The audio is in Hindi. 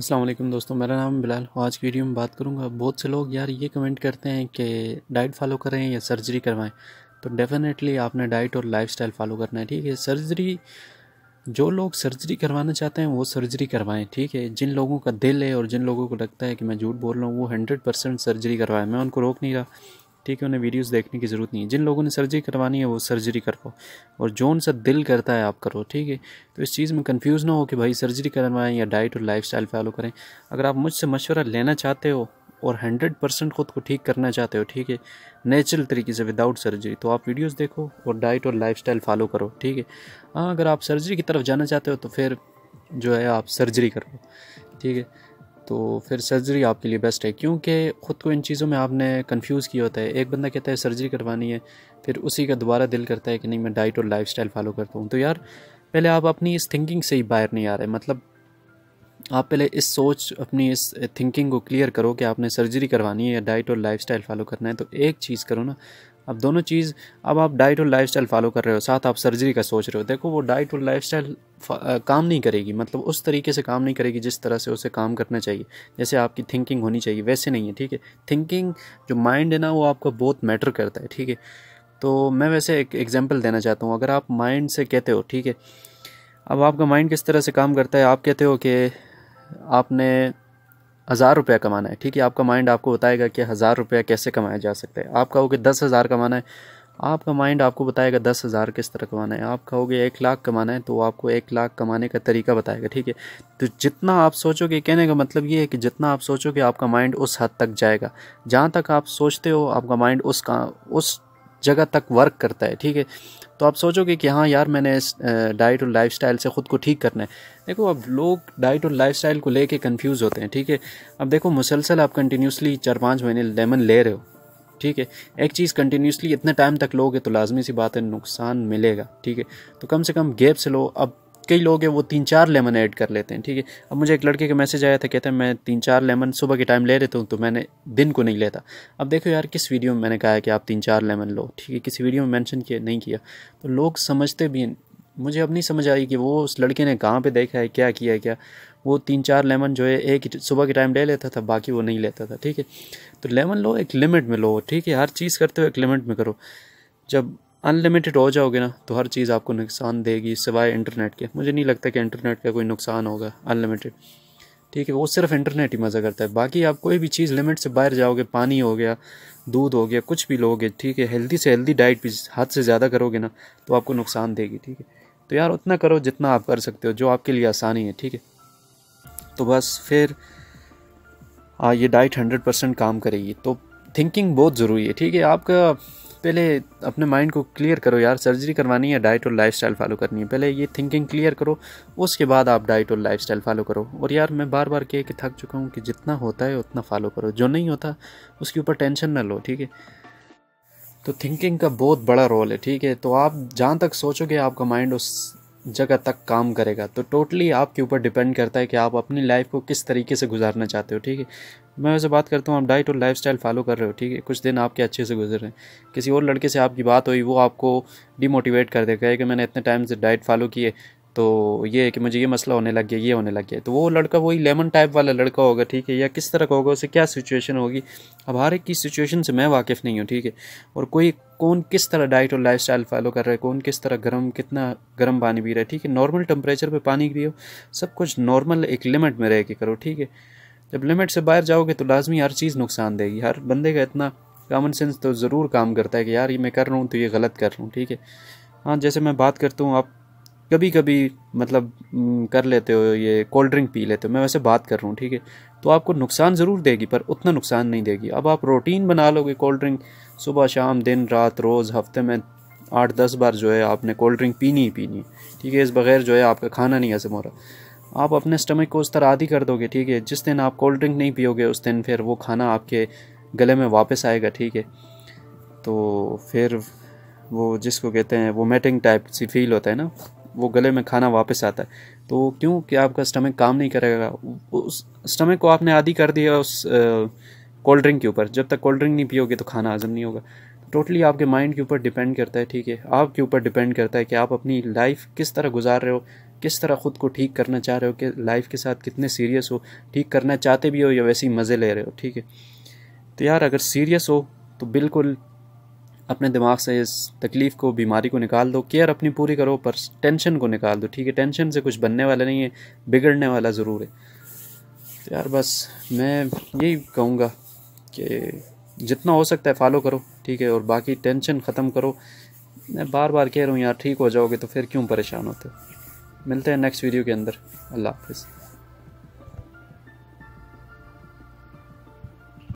असलम दोस्तों मेरा नाम बिलाल आज की वीडियो में बात करूंगा बहुत से लोग यार ये कमेंट करते हैं कि डाइट फॉलो करें या सर्जरी करवाएं तो डेफ़िनेटली आपने डाइट और लाइफस्टाइल फॉलो करना है ठीक है सर्जरी जो लोग सर्जरी करवाना चाहते हैं वो सर्जरी करवाएं ठीक है जिन लोगों का दिल है और जिन लोगों को लगता है कि मैं झूठ बोल रहा हूँ वो हंड्रेड परसेंट सर्जरी करवाएं मैं उनको रोक नहीं रहा ठीक है उन्हें वीडियोस देखने की ज़रूरत नहीं है जिन लोगों ने सर्जरी करवानी है वो सर्जरी करो और जोन सा दिल करता है आप करो ठीक है तो इस चीज़ में कंफ्यूज ना हो कि भाई सर्जरी करवाएं या डाइट और लाइफ फॉलो करें अगर आप मुझसे मशवरा लेना चाहते हो और हंड्रेड परसेंट खुद को ठीक करना चाहते हो ठीक है नेचुरल तरीके से विदाउट सर्जरी तो आप वीडियोज़ देखो और डाइट और लाइफ फॉलो करो ठीक है हाँ अगर आप सर्जरी की तरफ जाना चाहते हो तो फिर जो है आप सर्जरी करो ठीक है तो फिर सर्जरी आपके लिए बेस्ट है क्योंकि ख़ुद को इन चीज़ों में आपने कंफ्यूज किया होता है एक बंदा कहता है सर्जरी करवानी है फिर उसी का दोबारा दिल करता है कि नहीं मैं डाइट और स्टाइल फॉलो करता हूँ तो यार पहले आप अपनी इस थिंकिंग से ही बाहर नहीं आ रहे मतलब आप पहले इस सोच अपनी इस थिंकिंग को क्लियर करो कि आपने सर्जरी करवानी है या डाइट और लाइफ फॉलो करना है तो एक चीज़ करो ना अब दोनों चीज़ अब आप डाइट और लाइफस्टाइल फॉलो कर रहे हो साथ आप सर्जरी का सोच रहे हो देखो वो डाइट और लाइफस्टाइल काम नहीं करेगी मतलब उस तरीके से काम नहीं करेगी जिस तरह से उसे काम करना चाहिए जैसे आपकी थिंकिंग होनी चाहिए वैसे नहीं है ठीक है थिंकिंग जो माइंड है ना वो आपका बहुत मैटर करता है ठीक है तो मैं वैसे एक एग्जाम्पल देना चाहता हूँ अगर आप माइंड से कहते हो ठीक है अब आपका माइंड किस तरह से काम करता है आप कहते हो कि आपने हज़ार रुपया कमाना है ठीक है आपका माइंड आपको बताएगा कि हज़ार रुपया कैसे कमाया जा सकता है आप कहोगे दस हज़ार कमाना है आपका माइंड आपको बताएगा दस हज़ार किस तरह कमाना है आप कहोगे एक लाख कमाना है तो आपको एक लाख कमाने का तरीका बताएगा ठीक है तो जितना आप सोचोगे कहने का मतलब ये है कि जितना आप सोचोगे आपका माइंड उस हद तक जाएगा जहाँ तक आप सोचते हो आपका माइंड उस का उस जगह तक वर्क करता है ठीक है तो आप सोचोगे कि हाँ यार मैंने इस डाइट और लाइफ से ख़ुद को ठीक करना है देखो अब लोग डाइट और लाइफ को लेके कंफ्यूज होते हैं ठीक है अब देखो मुसलसल आप कंटिन्यूसली चार पाँच महीने लेमन ले रहे हो ठीक है एक चीज़ कंटिन्यूसली इतने टाइम तक लोगे तो लाजमी सी बात है नुकसान मिलेगा ठीक है तो कम से कम गैप से लो अब कई लोग हैं वो तीन चार लेमन ऐड कर लेते हैं ठीक है अब मुझे एक लड़के का मैसेज आया था कहते हैं मैं तीन चार लेमन सुबह के टाइम ले लेता हूँ तो मैंने दिन को नहीं लेता अब देखो यार किस वीडियो में मैंने कहा है कि आप तीन चार लेमन लो ठीक है किसी वीडियो में मैंशन किया नहीं किया तो लोग समझते भी हैं मुझे अब नहीं समझ आई कि वो उस लड़के ने कहाँ पर देखा है क्या किया है क्या वो तीन चार लेमन जो है एक सुबह के टाइम ले लेता था बाकी वो नहीं लेता था ठीक है तो लेमन लो एक लिमिट में लो ठीक है हर चीज़ करते हो एक लिमिट में करो जब अनलिमिटेड हो जाओगे ना तो हर चीज़ आपको नुकसान देगी सिवाय इंटरनेट के मुझे नहीं लगता कि इंटरनेट का कोई नुकसान होगा अनलिमिटेड ठीक है वो सिर्फ इंटरनेट ही मज़ा करता है बाकी आप कोई भी चीज़ लिमिट से बाहर जाओगे पानी हो गया दूध हो गया कुछ भी लोगे ठीक है हेल्दी से हेल्दी डाइट भी हद से ज़्यादा करोगे ना तो आपको नुकसान देगी ठीक है तो यार उतना करो जितना आप कर सकते हो जो आपके लिए आसानी है ठीक है तो बस फिर आ, ये डाइट हंड्रेड परसेंट काम करेगी तो थिंकिंग बहुत ज़रूरी है ठीक है आपका पहले अपने माइंड को क्लियर करो यार सर्जरी करवानी है डाइट और लाइफस्टाइल फॉलो करनी है पहले ये थिंकिंग क्लियर करो उसके बाद आप डाइट और लाइफस्टाइल फॉलो करो और यार मैं बार बार कह के थक चुका हूँ कि जितना होता है उतना फॉलो करो जो नहीं होता उसके ऊपर टेंशन ना लो ठीक है तो थिंकिंग का बहुत बड़ा रोल है ठीक है तो आप जहाँ तक सोचोगे आपका माइंड उस जगह तक काम करेगा तो टोटली आपके ऊपर डिपेंड करता है कि आप अपनी लाइफ को किस तरीके से गुजारना चाहते हो ठीक है मैं वैसे बात करता हूँ आप डाइट और स्टाइल फॉलो कर रहे हो ठीक है कुछ दिन आपके अच्छे से गुजर रहे हैं किसी और लड़के से आपकी बात हुई वो आपको डिमोटिवेट कर देगा कि मैंने इतने टाइम से डाइट फॉलो किए तो ये है कि मुझे ये मसला होने लग गया ये होने लग गया तो वो लड़का वही लेमन टाइप वाला लड़का होगा ठीक है या किस तरह का होगा उसे क्या सिचुएशन होगी अब हर एक की सिचुएशन से मैं वाकिफ़ नहीं हूँ ठीक है और कोई कौन किस तरह डाइट और लाइफ स्टाइल फॉलो कर रहा है कौन किस तरह गर्म कितना गर्म पानी पी रहा है ठीक है नॉर्मल टेम्परेचर पे पानी पियो सब कुछ नॉर्मल एक लिमिट में रह के करो ठीक है जब लिमिट से बाहर जाओगे तो लाजमी हर चीज़ नुकसान देगी हर बंदे का इतना कामन सेंस तो ज़रूर काम करता है कि यार ये मैं कर रहा हूँ तो ये गलत कर रहा हूँ ठीक है हाँ जैसे मैं बात करता हूँ आप कभी कभी मतलब कर लेते हो ये कोल्ड ड्रिंक पी लेते हो मैं वैसे बात कर रहा हूँ ठीक है तो आपको नुकसान ज़रूर देगी पर उतना नुकसान नहीं देगी अब आप रोटीन बना लोगे कोल्ड ड्रिंक सुबह शाम दिन रात रोज़ हफ्ते में आठ दस बार जो है आपने कोल्ड ड्रिंक पीनी ही पीनी ठीक है इस बगैर जो है आपका खाना नहीं हजम हो रहा आप अपने स्टमक को उस तरह आदि कर दोगे ठीक है जिस दिन आप कोल्ड ड्रिंक नहीं पियोगे उस दिन फिर वो खाना आपके गले में वापस आएगा ठीक है तो फिर वो जिसको कहते हैं वो मेटिंग टाइप सी फील होता है ना वो गले में खाना वापस आता है तो क्यों कि आपका स्टमक काम नहीं करेगा उस स्टमक को आपने आदि कर दिया उस कोल्ड ड्रिंक के ऊपर जब तक कोल्ड ड्रिंक नहीं पियोगे तो खाना हजम नहीं होगा टोटली आपके माइंड के ऊपर डिपेंड करता है ठीक है आपके ऊपर डिपेंड करता है कि आप अपनी लाइफ किस तरह गुजार रहे हो किस तरह ख़ुद को ठीक करना चाह रहे हो कि लाइफ के साथ कितने सीरियस हो ठीक करना चाहते भी हो या वैसे ही मज़े ले रहे हो ठीक है तो यार अगर सीरियस हो तो बिल्कुल अपने दिमाग से इस तकलीफ़ को बीमारी को निकाल दो केयर अपनी पूरी करो पर टेंशन को निकाल दो ठीक है टेंशन से कुछ बनने वाला नहीं है बिगड़ने वाला ज़रूर है तो यार बस मैं यही कहूँगा कि जितना हो सकता है फॉलो करो ठीक है और बाकी टेंशन ख़त्म करो मैं बार बार कह रहा हूँ यार ठीक हो जाओगे तो फिर क्यों परेशान होते मिलते हैं नेक्स्ट वीडियो के अंदर अल्लाह हाफिज़